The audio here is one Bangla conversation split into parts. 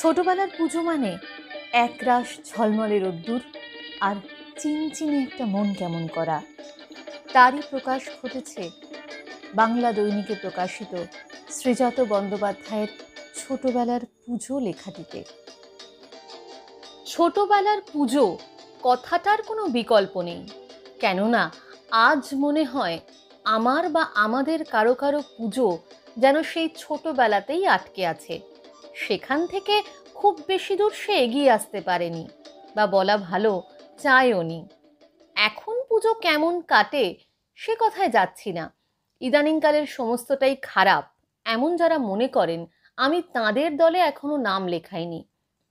ছোটবেলার পুজো মানে একরাশ ঝলমলে রোদ্দুর আর চিনচিনে একটা মন কেমন করা তারই প্রকাশ ঘটেছে বাংলা দৈনিকে প্রকাশিত শ্রীজাত বন্দ্যোপাধ্যায়ের ছোটবেলার পুজো লেখাটিতে ছোটবেলার পুজো কথাটার কোনো বিকল্প নেই কেননা আজ মনে হয় আমার বা আমাদের কারো কারো পুজো যেন সেই ছোটবেলাতেই আটকে আছে সেখান থেকে খুব বেশি দূর সে এগিয়ে আসতে পারেনি বা বলা ভালো চায়ওনি এখন পুজো কেমন কাটে সে কথায় যাচ্ছি না ইদানিংকালের সমস্তটাই খারাপ এমন যারা মনে করেন আমি তাদের দলে এখনও নাম লেখাইনি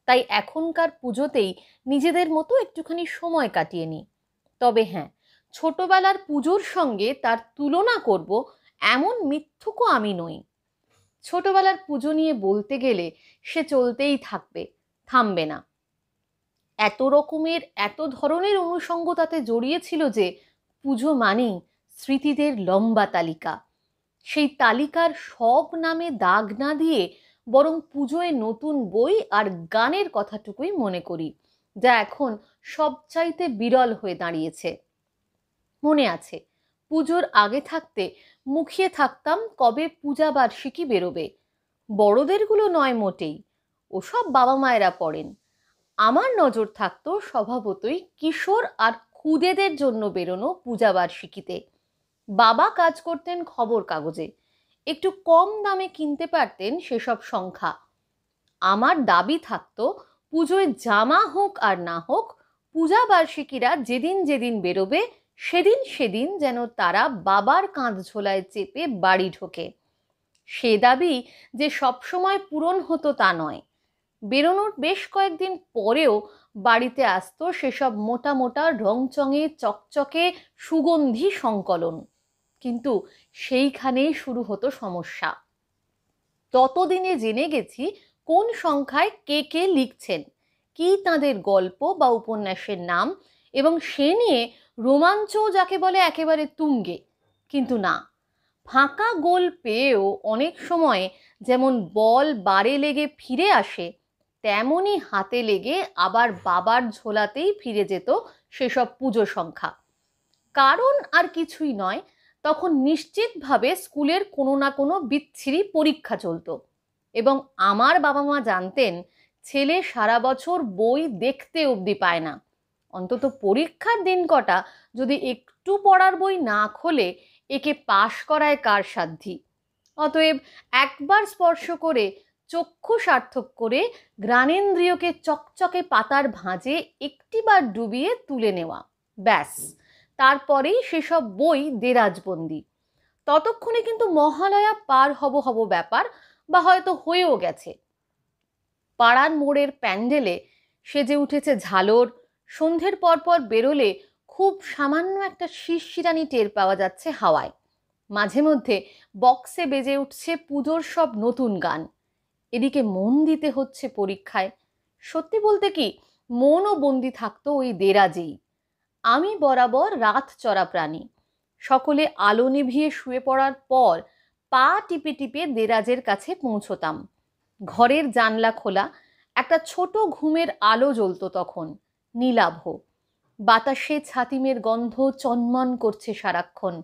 তাই এখনকার পুজোতেই নিজেদের মতো একটুখানি সময় কাটিয়ে নিই তবে হ্যাঁ ছোটবেলার পুজোর সঙ্গে তার তুলনা করব এমন মিথ্যুকও আমি নই ছোটবেলার পুজো নিয়ে বলতে গেলে সে চলতেই থাকবে থামবে না এত রকমের এত ধরনের অনুষঙ্গ তাতে জড়িয়েছিল যে পুজো মানেই স্মৃতিদের লম্বা তালিকা সেই তালিকার সব নামে দাগ না দিয়ে বরং পুজোয় নতুন বই আর গানের কথাটুকুই মনে করি যা এখন সবচাইতে বিরল হয়ে দাঁড়িয়েছে মনে আছে পুজোর আগে থাকতে মুখিয়ে থাকতাম কবে পূজা বার্ষিকী বেরোবে বড়দেরগুলো নয় মোটেই ওসব বাবা মায়েরা পড়েন আমার নজর থাকতো স্বভাবতই কিশোর আর খুদেদের জন্য বেরোনো পূজা বার্ষিকীতে বাবা কাজ করতেন খবর কাগজে একটু কম দামে কিনতে পারতেন সেসব সংখ্যা আমার দাবি থাকতো পুজোয় জামা হোক আর না হোক পূজা বার্ষিকীরা যেদিন যেদিন বেরোবে সেদিন সেদিন যেন তারা বাবার কাঁধ ঝোলায় চেপে বাড়ি ঢোকে সে দাবি যে সবসময় পূরণ হতো তা নয় বেরোনোর বেশ কয়েকদিন পরেও বাড়িতে আসত সেসব মোটা মোটা রংচঙে চকচকে সুগন্ধি সংকলন কিন্তু সেইখানেই শুরু হতো সমস্যা ততদিনে জেনে গেছি কোন সংখ্যায় কে কে লিখছেন কি তাদের গল্প বা উপন্যাসের নাম এবং সে নিয়ে রোমাঞ্চ যাকে বলে একেবারে তুঙ্গে কিন্তু না ফাঁকা গোল পেয়েও অনেক সময় যেমন বল বারে লেগে ফিরে আসে তেমনই হাতে লেগে আবার বাবার ঝোলাতেই ফিরে যেত সেসব পুজো সংখ্যা কারণ আর কিছুই নয় তখন নিশ্চিতভাবে স্কুলের কোনো না কোনো বিচ্ছিরি পরীক্ষা চলত এবং আমার বাবা মা জানতেন ছেলে সারা বছর বই দেখতে অবধি পায় না অন্তত পরীক্ষার দিন কটা যদি একটু পড়ার বই না খোলে একে পাশ করায় কার সাধ্যি অতএব একবার স্পর্শ করে চক্ষু সার্থক করে ঘ্রাণেন্দ্রিয়কে চকচকে পাতার ভাঁজে একটিবার ডুবিয়ে তুলে নেওয়া ব্যাস তারপরেই সেসব বই দেরাজবন্দি ততক্ষণে কিন্তু মহালয়া পার হব হব ব্যাপার বা হয়তো হয়েও গেছে পাড়ার মোড়ের প্যান্ডেলে সেজে উঠেছে ঝালর সন্ধ্যের পরপর বেরোলে খুব সামান্য একটা শিরশিরানি টের পাওয়া যাচ্ছে হাওয়ায় মাঝে মধ্যে বক্সে বেজে উঠছে পুজোর সব নতুন গান এদিকে মন দিতে হচ্ছে পরীক্ষায় সত্যি বলতে কি মনও বন্দি থাকতো ওই দেরাজেই আমি বরাবর রাত চড়া প্রাণী সকলে আলো নিভিয়ে শুয়ে পড়ার পর পা টিপে টিপে দেরাজের কাছে পৌঁছতাম ঘরের জানলা খোলা একটা ছোট ঘুমের আলো জ্বলত তখন নীলাভ বাতাসে ছাতিমের গন্ধ চন্মন করছে সারাক্ষণ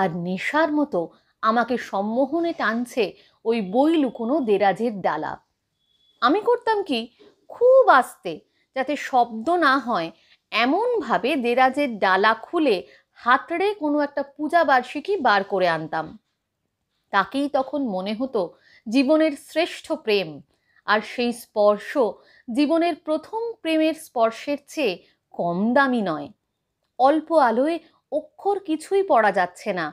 আর নেশার মতো আমাকে সম্মোহনে টানছে ওই বই লুকোনো দেরাজের ডালা আমি করতাম কি খুব আস্তে যাতে শব্দ না হয় এমনভাবে দেরাজের ডালা খুলে হাতড়ে কোনো একটা পূজা বার্ষিকী বার করে আনতাম তাকেই তখন মনে হতো জীবনের শ্রেষ্ঠ প্রেম আর সেই স্পর্শ জীবনের প্রথম প্রেমের স্পর্শের চেয়ে কম দামি নয় অল্প আলোয় অক্ষর কিছুই পড়া যাচ্ছে না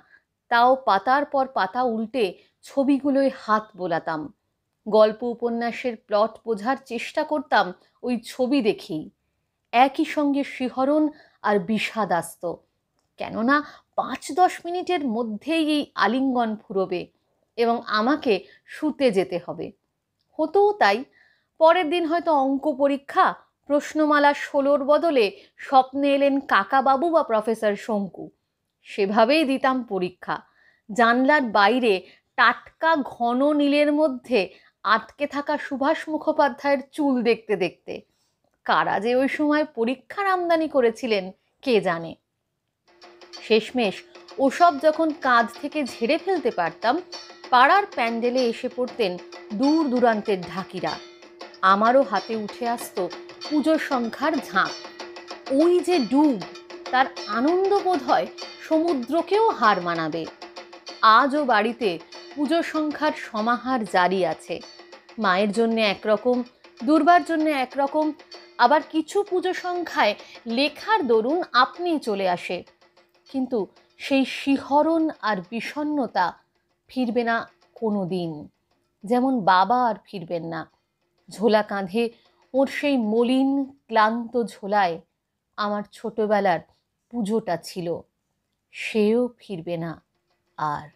তাও পাতার পর পাতা উল্টে ছবিগুলোয় হাত বোলাতাম গল্প উপন্যাসের প্লট বোঝার চেষ্টা করতাম ওই ছবি দেখেই একই সঙ্গে শিহরণ আর বিষাদ আসত কেননা পাঁচ দশ মিনিটের মধ্যেই এই আলিঙ্গন ফুরবে এবং আমাকে শুতে যেতে হবে হতেও তাই পরের দিন হয়তো অঙ্ক পরীক্ষা প্রশ্নমালা ষোলোর বদলে স্বপ্নে এলেন কাকাবাবু বা প্রফেসর শঙ্কু সেভাবেই দিতাম পরীক্ষা জানলার বাইরে টাটকা ঘন নীলের মধ্যে আটকে থাকা সুভাষ মুখোপাধ্যায়ের চুল দেখতে দেখতে কারা যে ওই সময় পরীক্ষার আমদানি করেছিলেন কে জানে শেষমেশ ওসব যখন কাজ থেকে ঝেড়ে ফেলতে পারতাম পাড়ার প্যান্ডেলে এসে পড়তেন দূর দূরান্তের ঢাকিরা আমারও হাতে উঠে আসত পুজোর সংখ্যার ঝাঁক ওই যে ডুব তার আনন্দ বোধ হয় সমুদ্রকেও হার মানাবে আজও বাড়িতে পুজো সংখ্যার সমাহার জারি আছে মায়ের জন্যে একরকম দুর্বার জন্যে একরকম আবার কিছু পুজো সংখ্যায় লেখার দরুন আপনিই চলে আসে কিন্তু সেই শিহরণ আর বিষণ্নতা ফিরবে না কোনো দিন যেমন বাবা আর ফিরবেন না ঝোলা কাঁধে ওর সেই মলিন ক্লান্ত ঝোলায় আমার ছোটবেলার পুজোটা ছিল সেও ফিরবে না আর